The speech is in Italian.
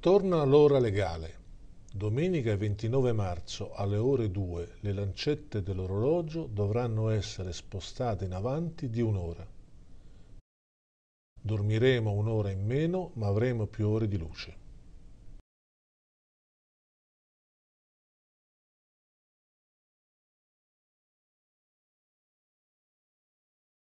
Torna l'ora legale. Domenica 29 marzo alle ore 2 le lancette dell'orologio dovranno essere spostate in avanti di un'ora. Dormiremo un'ora in meno ma avremo più ore di luce.